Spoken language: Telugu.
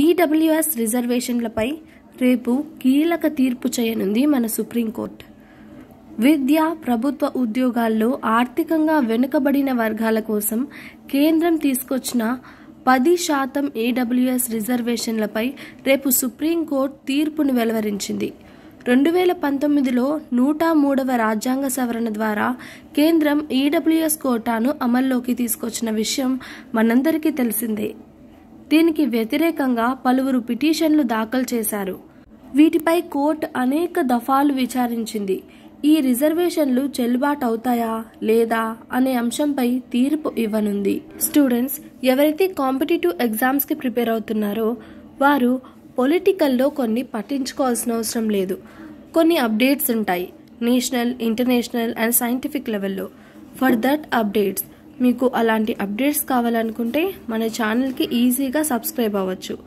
ఈడబ్ల్యూఎస్ e రిజర్వేషన్లపై రేపు కీలక తీర్పు చేయనుంది మన సుప్రీంకోర్టు విద్య ప్రభుత్వ ఉద్యోగాల్లో ఆర్థికంగా వెనుకబడిన వర్గాల కోసం కేంద్రం తీసుకొచ్చిన పది శాతం ఏడబ్ల్యూఎస్ e రిజర్వేషన్లపై రేపు సుప్రీంకోర్టు తీర్పును వెలువరించింది రెండు వేల పంతొమ్మిదిలో నూట మూడవ రాజ్యాంగ సవరణ ద్వారా కేంద్రం ఈడబ్ల్యూఎస్ e కోటాను అమల్లోకి తీసుకొచ్చిన విషయం మనందరికీ తెలిసిందే దీనికి వ్యతిరేకంగా పలువురు పిటిషన్లు దాఖలు చేశారు వీటిపై కోర్టు అనేక దఫాలు విచారించింది ఈ రిజర్వేషన్లు చెల్లుబాటు అవుతాయా లేదా అనే అంశంపై తీర్పు ఇవ్వనుంది స్టూడెంట్స్ ఎవరైతే కాంపిటేటివ్ ఎగ్జామ్స్కి ప్రిపేర్ అవుతున్నారో వారు పొలిటికల్లో కొన్ని పట్టించుకోవాల్సిన అవసరం లేదు కొన్ని అప్డేట్స్ ఉంటాయి నేషనల్ ఇంటర్నేషనల్ అండ్ సైంటిఫిక్ లెవెల్లో ఫర్ దట్ అప్డేట్స్ మీకు అలాంటి అప్డేట్స్ కావాలనుకుంటే మన ఛానల్కి ఈజీగా సబ్స్క్రైబ్ అవ్వచ్చు